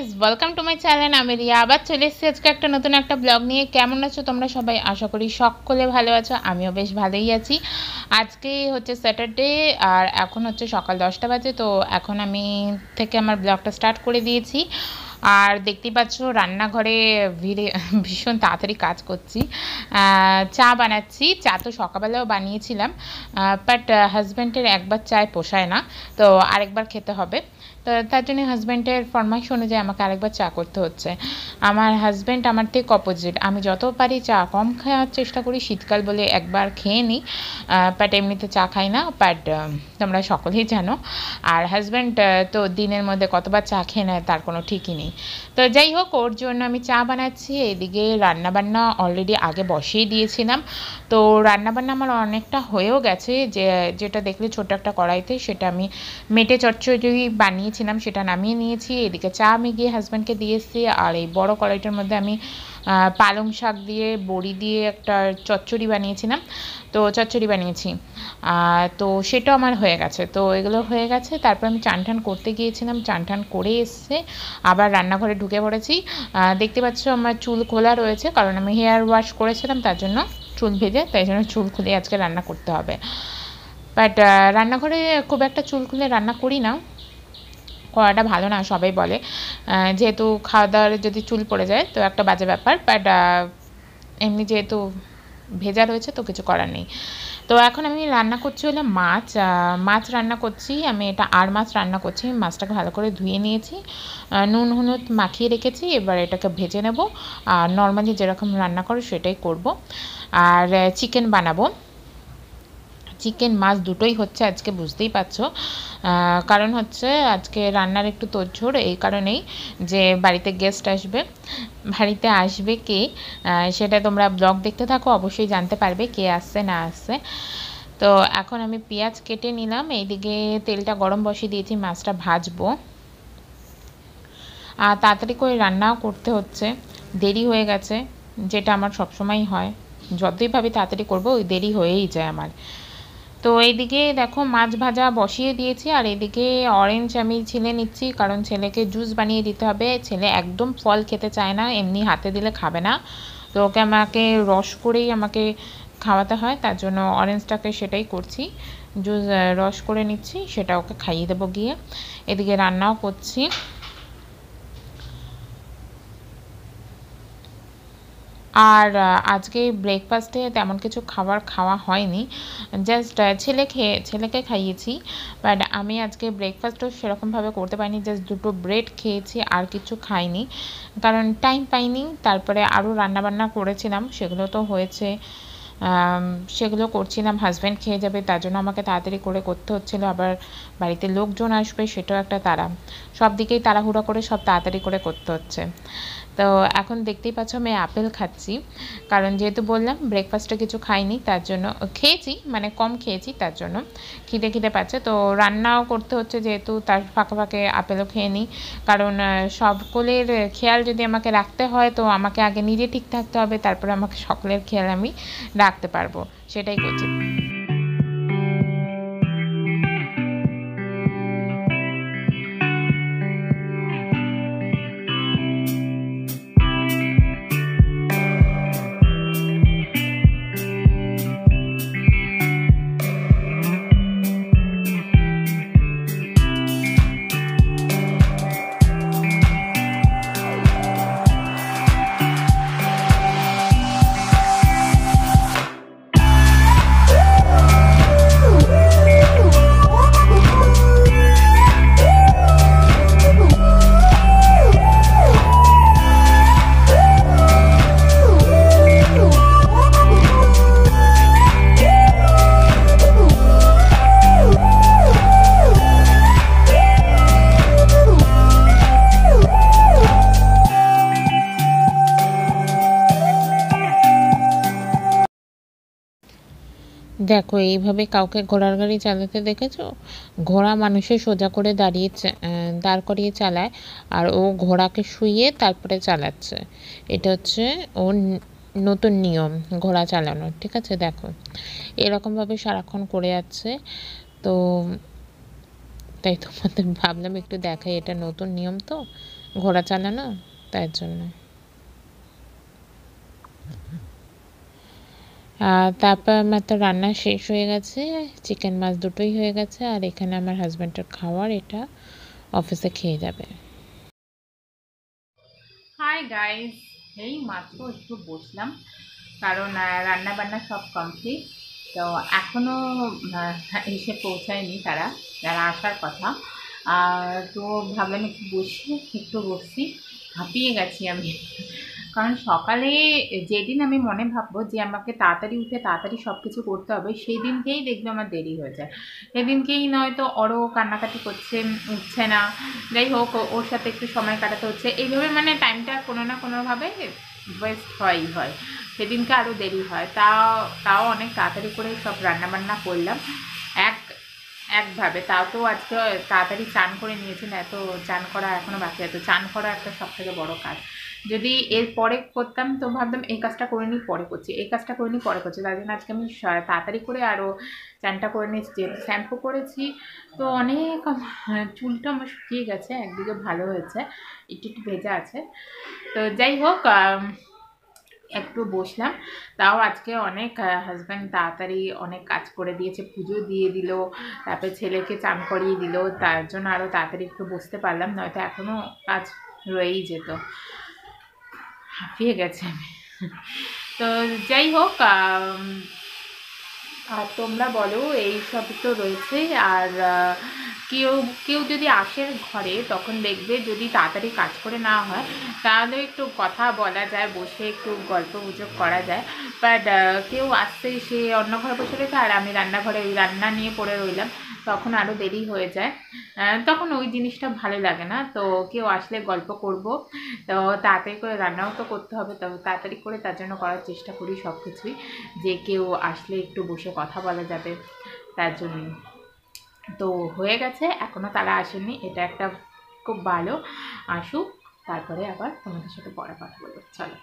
Guys welcome to my channel আমি রিয়া আবার চলে এসেছি আজকে একটা নতুন একটা ব্লগ নিয়ে কেমন আছো তোমরা সবাই আশা করি সকলে ভালো আছো আমিও বেশ ভালোই আছি আজকে হচ্ছে স্যাটারডে আর এখন হচ্ছে সকাল দশটা বাজে তো এখন আমি থেকে আমার ব্লগটা স্টার্ট করে দিয়েছি আর দেখতেই পাচ্ছ রান্নাঘরে ভিড়ে ভীষণ তাড়াতাড়ি কাজ করছি চা বানাচ্ছি চা তো সকালবেলাও বানিয়েছিলাম বাট হাজব্যান্ডের একবার চায় পোষায় না তো আরেকবার খেতে হবে তার জন্য হাজব্যান্ডের ফরমাইশ অনুযায়ী আমাকে আরেকবার চা করতে হচ্ছে আমার হাজব্যান্ড আমার থেকে অপোজিট আমি যত পারি চা কম খাওয়ার চেষ্টা করি শীতকাল বলে একবার খেয়ে নিই বাট এমনিতে চা খাই না বাট তোমরা সকলেই জানো আর হাজব্যান্ড তো দিনের মধ্যে কতবার চা খেয়ে নেয় তার কোনো ঠিকই নেই তো যাই হোক ওর জন্য আমি চা বানাচ্ছি এদিকে রান্নাবান্না অলরেডি আগে বসিয়ে দিয়েছিলাম তো রান্নাবান্না আমার অনেকটা হয়েও গেছে যে যেটা দেখলে ছোট একটা কড়াইতে সেটা আমি মেটে চচ্চড়ি বানিয়েছি নিয়েছিলাম সেটা নামিয়ে নিয়েছি এদিকে চা আমি গিয়ে হাজব্যান্ডকে দিয়ে এসেছি আর এই বড় কড়াইটার মধ্যে আমি পালং শাক দিয়ে বড়ি দিয়ে একটা চচ্চড়ি বানিয়েছিলাম তো চচ্চড়ি বানিয়েছি তো সেটাও আমার হয়ে গেছে তো এগুলো হয়ে গেছে তারপর আমি চান টান করতে গিয়েছিলাম চান টান করে এসছে আবার রান্নাঘরে ঢুকে পড়েছি দেখতে পাচ্ছ আমার চুল খোলা রয়েছে কারণ আমি হেয়ার ওয়াশ করেছিলাম তার জন্য চুল ভেজে তাই জন্য চুল খুলে আজকে রান্না করতে হবে বাট রান্নাঘরে খুব একটা চুল খুলে রান্না করি না করাটা ভালো না সবাই বলে যেহেতু খাওয়া দাওয়ার যদি চুল পড়ে যায় তো একটা বাজে ব্যাপার বাট এমনি যেহেতু ভেজা রয়েছে তো কিছু করার নেই তো এখন আমি রান্না করছি হলো মাছ মাছ রান্না করছি আমি এটা আর মাছ রান্না করছি মাছটাকে ভালো করে ধুয়ে নিয়েছি নুন হলুদ মাখিয়ে রেখেছি এবার এটাকে ভেজে নেব আর নর্মালি যেরকম রান্না করো সেটাই করব আর চিকেন বানাবো চিকেন মাছ দুটোই হচ্ছে আজকে বুঝতেই পারছো কারণ হচ্ছে আজকে রান্নার একটু তোড়ঝোড় এই কারণেই যে বাড়িতে গেস্ট আসবে বাড়িতে আসবে কে সেটা তোমরা ব্লগ দেখতে থাকো অবশ্যই জানতে পারবে কে আসছে না আসছে তো এখন আমি পেঁয়াজ কেটে নিলাম এইদিকে তেলটা গরম বসিয়ে দিয়েছি মাছটা ভাজবো আর তাড়াতাড়ি করে রান্নাও করতে হচ্ছে দেরি হয়ে গেছে যেটা আমার সবসময় হয় যতই ভাবি তাড়াতাড়ি করবো ওই দেরি হয়েই যায় আমার তো এইদিকে দেখো মাছ ভাজা বসিয়ে দিয়েছি আর এদিকে অরেঞ্জ আমি ছিলে নিচ্ছি কারণ ছেলেকে জুস বানিয়ে দিতে হবে ছেলে একদম ফল খেতে চায় না এমনি হাতে দিলে খাবে না তো ওকে আমাকে রস করেই আমাকে খাওয়াতে হয় তার জন্য অরেঞ্জটাকে সেটাই করছি জুস রস করে নিচ্ছি সেটা ওকে খাইয়ে দেবো গিয়ে এদিকে রান্নাও করছি আর আজকে ব্রেকফাস্টে তেমন কিছু খাবার খাওয়া হয়নি জাস্ট ছেলে খেয়ে ছেলেকে খাইয়েছি বাট আমি আজকে ব্রেকফাস্টও সেরকমভাবে করতে পারিনি জাস্ট দুটো ব্রেড খেয়েছি আর কিছু খাইনি কারণ টাইম পাইনি তারপরে আরও রান্নাবান্না করেছিলাম সেগুলো তো হয়েছে সেগুলো করছিলাম হাজব্যান্ড খেয়ে যাবে তার জন্য আমাকে তাড়াতাড়ি করে করতে হচ্ছিল আবার বাড়িতে লোকজন আসবে সেটাও একটা তারা সব দিকেই তাড়াহুড়া করে সব তাড়াতাড়ি করে করতে হচ্ছে তো এখন দেখতেই পাচ্ছ আমি আপেল খাচ্ছি কারণ যেহেতু বললাম ব্রেকফাস্টে কিছু খাইনি তার জন্য খেয়েছি মানে কম খেয়েছি তার জন্য খিদে খিদে পাচ্ছে তো রান্নাও করতে হচ্ছে যেহেতু তার ফাঁকে ফাঁকে আপেলও খেয়ে নিই কারণ সকলের খেয়াল যদি আমাকে রাখতে হয় তো আমাকে আগে নিজে ঠিক থাকতে হবে তারপরে আমাকে সকলের খেয়াল আমি রাখতে পারবো সেটাই করছি দেখো এইভাবে কাউকে ঘোড়ার গাড়ি চালাতে দেখেছো ঘোড়া মানুষের সোজা করে দাঁড়িয়ে দাঁড় করিয়ে চালায় আর ও ঘোড়াকে শুয়ে তারপরে চালাচ্ছে এটা হচ্ছে ও নতুন নিয়ম ঘোড়া চালানোর ঠিক আছে দেখো এরকমভাবে সারাক্ষণ করে যাচ্ছে তো তাই তোমাদের ভাবলাম একটু দেখাই এটা নতুন নিয়ম তো ঘোড়া চালানো তাই জন্য তারপর আমার তো রান্না শেষ হয়ে গেছে চিকেন মাছ দুটোই হয়ে গেছে আর এখানে আমার হাজব্যান্ডের খাওয়ার এটা অফিসে খেয়ে যাবে হাই গাইস এই মাত্র একটু বসলাম কারণ রান্না বান্না সব কমপ্লিট তো এখনও এসে পৌঁছায়নি তারা যারা আসার কথা তো ভাবলাম একটু বসে একটু বসছি হাঁপিয়ে গেছি আমি কারণ সকালে যেদিন আমি মনে ভাববো যে আমাকে তাড়াতাড়ি উঠে তাড়াতাড়ি সব কিছু করতে হবে সেই দিনকেই দেখবে আমার দেরি হয়ে যায় সেদিনকেই নয়তো অরও কান্নাকাটি করছে উঠছে না যাই হোক ওর সাথে একটু সময় কাটাতে হচ্ছে এইভাবে মানে টাইমটা কোনো না কোনোভাবে ওয়েস্ট হয়ই হয় সেদিনকে আরও দেরি হয় তাও তাও অনেক তাড়াতাড়ি করে সব রান্নাবান্না করলাম এক একভাবে তাও তো আজকে তাড়াতাড়ি চান করে নিয়েছেন এত চান করা এখনও বাকি এত চান করা একটা সবথেকে বড় কাজ যদি এর পরে করতাম তো ভাবতাম এই কাজটা করে নিই পরে করছি এই কাজটা করে নিই পরে করছি তার জন্য আজকে আমি তাড়াতাড়ি করে আরও চানটা করে নিয়েছি শ্যাম্পু করেছি তো অনেক হ্যাঁ, চুলটা আমার শুকিয়ে গেছে একদিকে ভালো হয়েছে একটু একটু ভেজা আছে তো যাই হোক একটু বসলাম তাও আজকে অনেক হাজব্যান্ড তাড়াতাড়ি অনেক কাজ করে দিয়েছে পুজো দিয়ে দিল তারপরে ছেলেকে চান করিয়ে দিল তার জন্য আরও তাড়াতাড়ি একটু বসতে পারলাম নয়তো এখনও কাজ রয়েই যেত হাঁপিয়ে গেছে আমি তো যাই হোক আর তোমরা বলো এই সব তো রয়েছে আর কেউ কেউ যদি আসে ঘরে তখন দেখবে যদি তাড়াতাড়ি কাজ করে না হয় তাহলে একটু কথা বলা যায় বসে একটু গল্প গুজব করা যায় বাট কেউ আসতে সে অন্য ঘরে বসে রয়েছে আর আমি রান্নাঘরে রান্না নিয়ে পড়ে রইলাম তখন আরও দেরি হয়ে যায় তখন ওই জিনিসটা ভালো লাগে না তো কেউ আসলে গল্প করব তো তাড়াতাড়ি করে রান্নাও তো করতে হবে তো তাড়াতাড়ি করে তার জন্য করার চেষ্টা করি সব কিছুই যে কেউ আসলে একটু বসে কথা বলা যাবে তার জন্যই তো হয়ে গেছে এখনও তারা আসেনি এটা একটা খুব ভালো আসুক তারপরে আবার তোমাদের সাথে পরে কথা বলবো চলো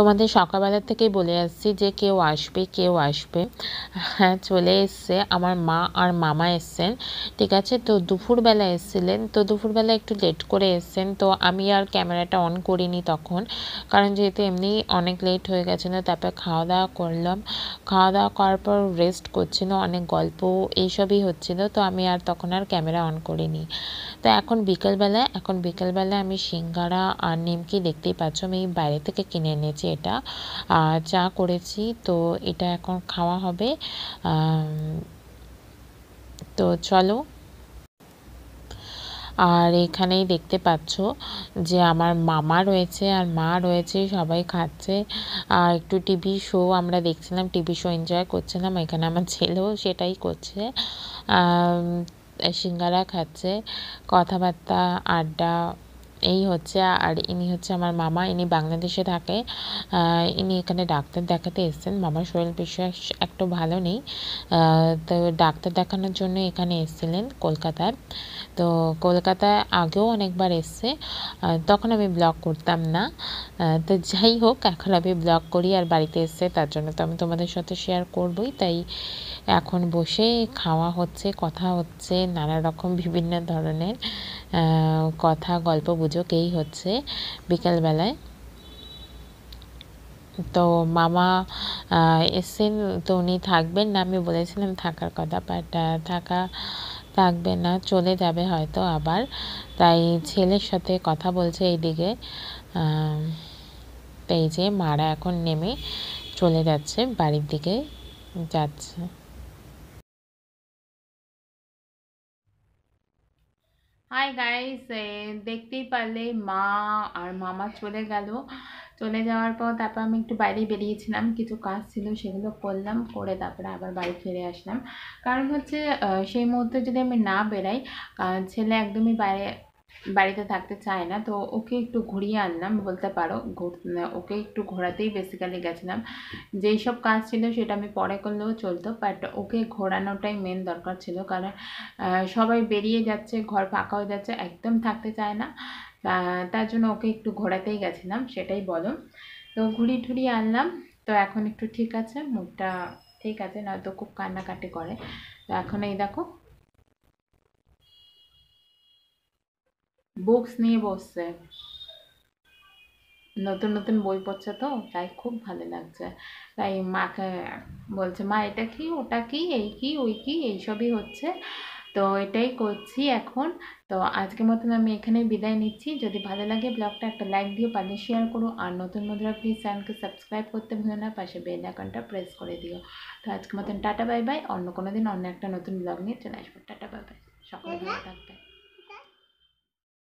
তোমাদের সকালবেলা থেকেই বলে আসছি যে কেউ আসবে কেউ আসবে হ্যাঁ চলে এসছে আমার মা আর মামা এসছেন ঠিক আছে তো দুপুরবেলা এসছিলেন তো দুপুরবেলা একটু লেট করে এসছেন তো আমি আর ক্যামেরাটা অন করিনি তখন কারণ যেহেতু এমনি অনেক লেট হয়ে গেছিলো তারপর খাওয়া দাওয়া করলাম খাওয়া দাওয়া করার পর রেস্ট করছিল অনেক গল্প এইসবই হচ্ছিল তো আমি আর তখন আর ক্যামেরা অন করিনি তো এখন বিকেলবেলা এখন বিকেলবেলা আমি সিঙ্গারা আর নিমকি দেখতেই পাচ্ছ আমি বাইরে থেকে কিনে এনেছি এটা আর চা করেছি তো এটা এখন খাওয়া হবে তো চলো আর এখানেই দেখতে পাচ্ছ যে আমার মামা রয়েছে আর মা রয়েছে সবাই খাচ্ছে আর একটু টিভি শো আমরা দেখছিলাম টিভি শো এনজয় করছিলাম এখানে আমার ছেলেও সেটাই করছে সিঙ্গারা খাচ্ছে কথাবার্তা আড্ডা এই হচ্ছে আর ইনি হচ্ছে আমার মামা ইনি বাংলাদেশে থাকে ইনি এখানে ডাক্তার দেখাতে এসছেন মামার শরীর বিশ্বাস একটু ভালো নেই তো ডাক্তার দেখানোর জন্য এখানে এসছিলেন কলকাতায় তো কলকাতায় আগেও অনেকবার এসছে তখন আমি ব্লগ করতাম না তো যাই হোক এখন আমি ব্লগ করি আর বাড়িতে এসছে তার জন্য তো আমি তোমাদের সাথে শেয়ার করবই তাই এখন বসে খাওয়া হচ্ছে কথা হচ্ছে নানা রকম বিভিন্ন ধরনের কথা গল্প গুজব এই হচ্ছে বিকেলবেলায় তো মামা এসেছেন তো উনি থাকবেন না আমি বলেছিলাম থাকার কথা বাট থাকা থাকবে না চলে যাবে হয়তো আবার তাই ছেলের সাথে কথা বলছে এইদিকে তাই যে মারা এখন নেমে চলে যাচ্ছে বাড়ির দিকে যাচ্ছে হাই গাইস দেখতেই পারলে মা আর মামা চলে গেল চলে যাওয়ার পর তারপর আমি একটু বাইরে বেরিয়েছিলাম কিছু কাজ ছিল সেগুলো করলাম করে তারপরে আবার বাড়ি ফিরে আসলাম কারণ হচ্ছে সেই মুহূর্তে যদি আমি না বেরাই ছেলে একদমই বাইরে বাড়িতে থাকতে চায় না তো ওকে একটু ঘুরিয়ে আনলাম বলতে পারো ওকে একটু ঘোরাতেই বেসিক্যালি গেছিলাম যেই সব কাজ ছিল সেটা আমি পরে করলেও চলতো বাট ওকে ঘোরানোটাই মেন দরকার ছিল কারণ সবাই বেরিয়ে যাচ্ছে ঘর ফাঁকা হয়ে যাচ্ছে একদম থাকতে চায় না তার জন্য ওকে একটু ঘোরাতেই গেছিলাম সেটাই বলো তো ঘুরি ঠুরি আনলাম তো এখন একটু ঠিক আছে মুখটা ঠিক আছে নয়তো খুব কান্নাকাটি করে তো এখন এই দেখো বুকস নিয়ে বসছে নতুন নতুন বই পড়ছে তো তাই খুব ভালো লাগছে তাই মাকে বলছে মা এটা কি ওটা কি এই কি ওই কি এইসবই হচ্ছে তো এটাই করছি এখন তো আজকে মতন আমি এখানে বিদায় নিচ্ছি যদি ভালো লাগে ব্লগটা একটা লাইক দিও পারলে শেয়ার করো আর নতুন মধুরা প্লিজ চ্যানেলকে সাবস্ক্রাইব করতে ভুলো না পাশে বেল আইকনটা প্রেস করে দিও তো আজকে মতন টাটা বাই বাই অন্য কোনো দিন অন্য একটা নতুন ব্লগ নিয়ে চলে আসবো টাটা বাই বাই সকলে ভালো হ্যাঁ, হ্যাঁ। থাকবে